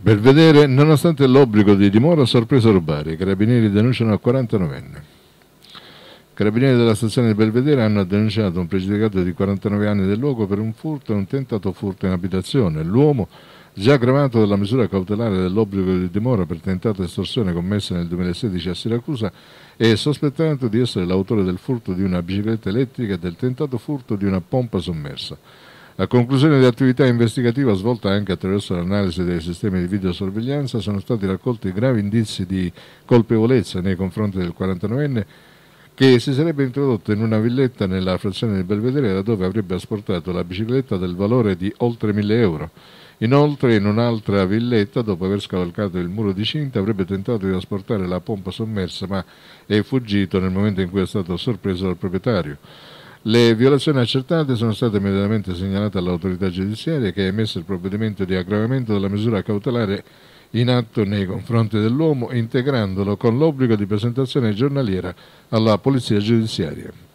Belvedere, nonostante l'obbligo di dimora, sorpresa rubare, i carabinieri denunciano al 49enne. I carabinieri della stazione di Belvedere hanno denunciato un pregiudicato di 49 anni del luogo per un furto e un tentato furto in abitazione. L'uomo, già aggravato dalla misura cautelare dell'obbligo di dimora per tentata estorsione commessa nel 2016 a Siracusa, è sospettato di essere l'autore del furto di una bicicletta elettrica e del tentato furto di una pompa sommersa. A conclusione dell'attività investigativa svolta anche attraverso l'analisi dei sistemi di videosorveglianza sono stati raccolti gravi indizi di colpevolezza nei confronti del 49enne che si sarebbe introdotto in una villetta nella frazione di Belvedere da dove avrebbe asportato la bicicletta del valore di oltre 1000 euro. Inoltre in un'altra villetta, dopo aver scavalcato il muro di cinta, avrebbe tentato di asportare la pompa sommersa ma è fuggito nel momento in cui è stato sorpreso dal proprietario. Le violazioni accertate sono state immediatamente segnalate all'autorità giudiziaria che ha emesso il provvedimento di aggravamento della misura cautelare in atto nei confronti dell'uomo, integrandolo con l'obbligo di presentazione giornaliera alla polizia giudiziaria.